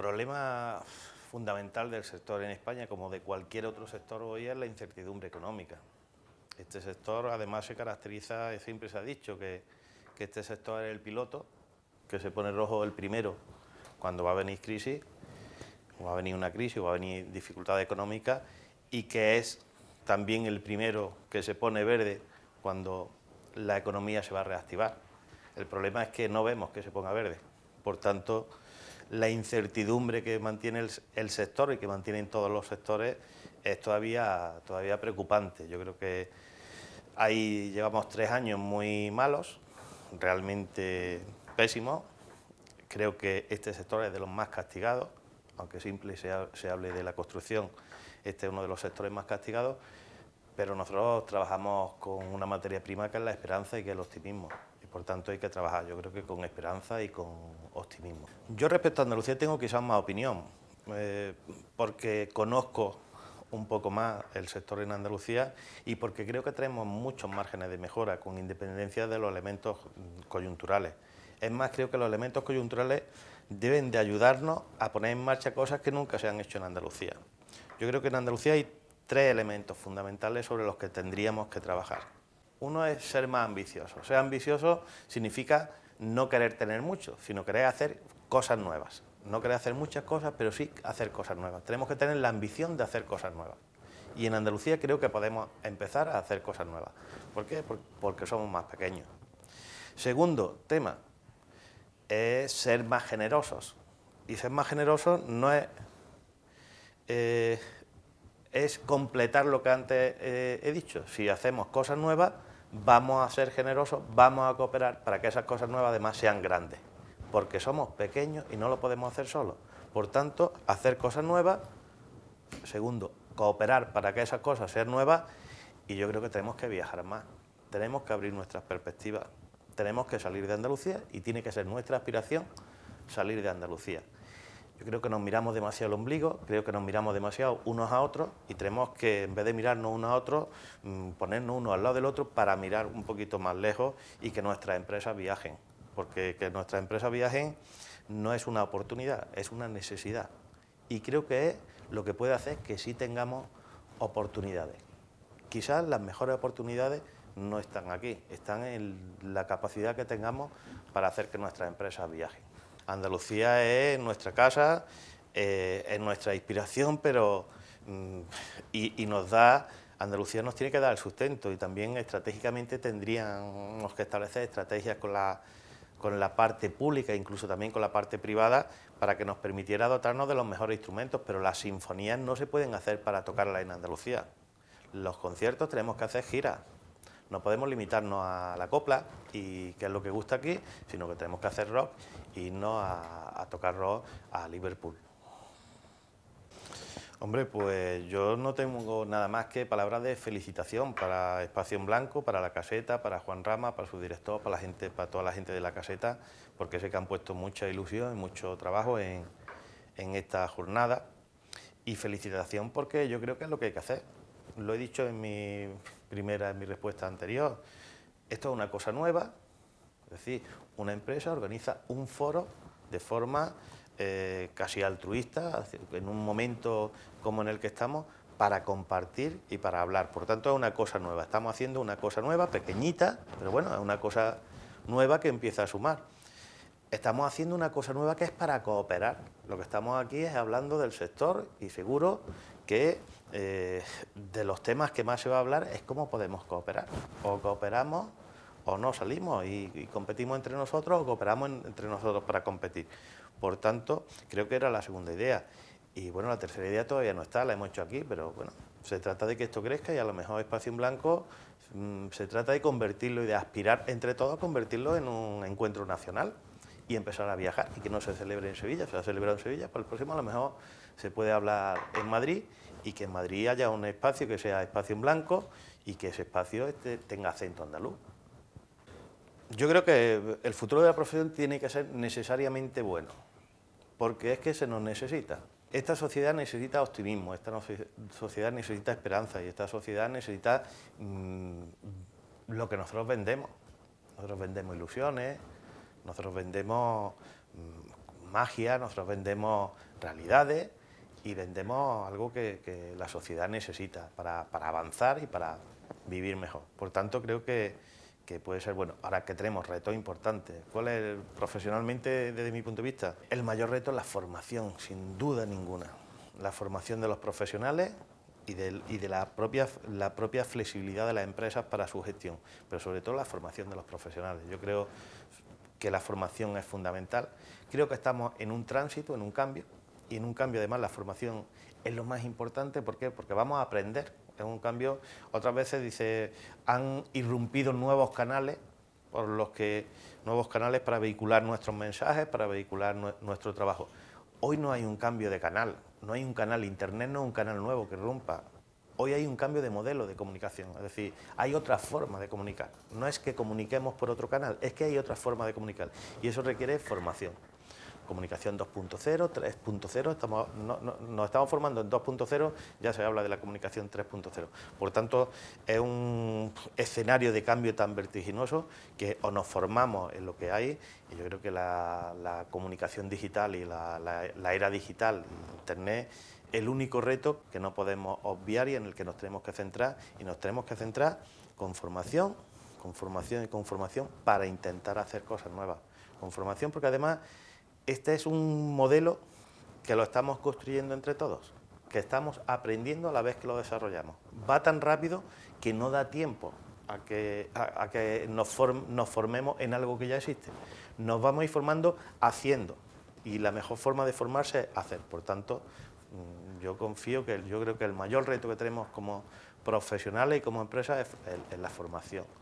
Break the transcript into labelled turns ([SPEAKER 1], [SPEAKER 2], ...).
[SPEAKER 1] problema fundamental del sector en España, como de cualquier otro sector hoy, es la incertidumbre económica. Este sector además se caracteriza, siempre se ha dicho que, que este sector es el piloto, que se pone rojo el primero cuando va a venir crisis, o va a venir una crisis, o va a venir dificultad económica, y que es también el primero que se pone verde cuando la economía se va a reactivar. El problema es que no vemos que se ponga verde. Por tanto, la incertidumbre que mantiene el, sector y que mantienen todos los sectores es todavía, todavía preocupante. Yo creo que ahí llevamos tres años muy malos, realmente pésimos. Creo que este sector es de los más castigados, aunque simple se, se hable de la construcción, este es uno de los sectores más castigados, pero nosotros trabajamos con una materia prima que es la esperanza y que es el optimismo. Por tanto, hay que trabajar, yo creo que con esperanza y con optimismo. Yo respecto a Andalucía tengo quizás más opinión, eh, porque conozco un poco más el sector en Andalucía y porque creo que tenemos muchos márgenes de mejora con independencia de los elementos coyunturales. Es más, creo que los elementos coyunturales deben de ayudarnos a poner en marcha cosas que nunca se han hecho en Andalucía. Yo creo que en Andalucía hay tres elementos fundamentales sobre los que tendríamos que trabajar. Uno es ser más ambicioso. Ser ambicioso significa no querer tener mucho, sino querer hacer cosas nuevas. No querer hacer muchas cosas, pero sí hacer cosas nuevas. Tenemos que tener la ambición de hacer cosas nuevas. Y en Andalucía creo que podemos empezar a hacer cosas nuevas. ¿Por qué? Porque somos más pequeños. Segundo tema es ser más generosos. Y ser más generosos no es... Eh, es completar lo que antes eh, he dicho. Si hacemos cosas nuevas, vamos a ser generosos, vamos a cooperar para que esas cosas nuevas además sean grandes, porque somos pequeños y no lo podemos hacer solos. Por tanto, hacer cosas nuevas, segundo, cooperar para que esas cosas sean nuevas y yo creo que tenemos que viajar más, tenemos que abrir nuestras perspectivas, tenemos que salir de Andalucía y tiene que ser nuestra aspiración salir de Andalucía. Yo creo que nos miramos demasiado el ombligo, creo que nos miramos demasiado unos a otros y tenemos que, en vez de mirarnos unos a otros, mm, ponernos uno al lado del otro para mirar un poquito más lejos y que nuestras empresas viajen. Porque que nuestras empresas viajen no es una oportunidad, es una necesidad. Y creo que es lo que puede hacer que sí tengamos oportunidades. Quizás las mejores oportunidades no están aquí, están en la capacidad que tengamos para hacer que nuestras empresas viajen. Andalucía es nuestra casa, eh, es nuestra inspiración, pero mm, y, nos da, Andalucía nos tiene que dar el sustento y también estratégicamente tendríamos que establecer estrategias con la, con la parte pública, incluso también con la parte privada, para que nos permitiera dotarnos de los mejores instrumentos, pero las sinfonías no se pueden hacer para tocarlas en Andalucía. Los conciertos tenemos que hacer giras no podemos limitarnos a la copla y que es lo que gusta aquí, sino que tenemos que hacer rock y irnos a, tocar rock a Liverpool. Hombre, pues yo no tengo nada más que palabras de felicitación para Espacio en Blanco, para la caseta, para Juan Rama, para su director, para la gente, para toda la gente de la caseta, porque sé que han puesto mucha ilusión y mucho trabajo en esta jornada. Y felicitación porque yo creo que es lo que hay que hacer lo he dicho en mi primera, en mi respuesta anterior, esto es una cosa nueva, es decir, una empresa organiza un foro de forma eh, casi altruista, en un momento como en el que estamos, para compartir y para hablar. Por tanto, es una cosa nueva. Estamos haciendo una cosa nueva, pequeñita, pero bueno, es una cosa nueva que empieza a sumar. Estamos haciendo una cosa nueva que es para cooperar. Lo que estamos aquí es hablando del sector y seguro que eh, de los temas que más se va a hablar es cómo podemos cooperar. O cooperamos o no salimos y, competimos entre nosotros o cooperamos entre nosotros para competir. Por tanto, creo que era la segunda idea. Y bueno, la tercera idea todavía no está, la hemos hecho aquí, pero bueno, se trata de que esto crezca y a lo mejor Espacio en Blanco mm, se trata de convertirlo y de aspirar entre todos a convertirlo en un encuentro nacional y empezar a viajar y que no se celebre en Sevilla, se ha celebrado en Sevilla, para pues el próximo a lo mejor se puede hablar en Madrid y que en Madrid haya un espacio que sea espacio en blanco y que ese espacio este tenga acento andaluz. Yo creo que el futuro de la profesión tiene que ser necesariamente bueno, porque es que se nos necesita. Esta sociedad necesita optimismo, esta sociedad necesita esperanza y esta sociedad necesita mm, lo que nosotros vendemos. Nosotros vendemos ilusiones, nosotros vendemos mm, magia, nosotros vendemos realidades y vendemos algo que, la sociedad necesita para, avanzar y para vivir mejor. Por tanto, creo que, puede ser bueno. Ahora que tenemos retos importantes, ¿cuál es profesionalmente desde mi punto de vista? El mayor reto es la formación, sin duda ninguna. La formación de los profesionales y de, y de la, propia, la propia flexibilidad de las empresas para su gestión, pero sobre todo la formación de los profesionales. Yo creo que la formación es fundamental. Creo que estamos en un tránsito, en un cambio, y en un cambio además la formación es lo más importante, ¿por qué? Porque vamos a aprender, es un cambio, otras veces dice, han irrumpido nuevos canales por los que nuevos canales para vehicular nuestros mensajes, para vehicular nuestro trabajo. Hoy no hay un cambio de canal, no hay un canal, Internet no es un canal nuevo que rompa, hoy hay un cambio de modelo de comunicación, es decir, hay otra forma de comunicar. No es que comuniquemos por otro canal, es que hay otra forma de comunicar y eso requiere formación. Comunicación 2.0, 3.0, nos estamos formando en 2.0, ya se habla de la comunicación 3.0. Por tanto, es un escenario de cambio tan vertiginoso que o nos formamos en lo que hay, y yo creo que la, comunicación digital y la era digital, Internet, el único reto que no podemos obviar y en el que nos tenemos que centrar, y nos tenemos que centrar con formación, con formación y con formación para intentar hacer cosas nuevas. Con formación porque además este es un modelo que lo estamos construyendo entre todos, que estamos aprendiendo a la vez que lo desarrollamos. Va tan rápido que no da tiempo a que, que nos, nos formemos en algo que ya existe. Nos vamos a ir formando haciendo y la mejor forma de formarse es hacer. Por tanto, mm, yo confío que yo creo que el mayor reto que tenemos como profesionales y como empresas es, es la formación.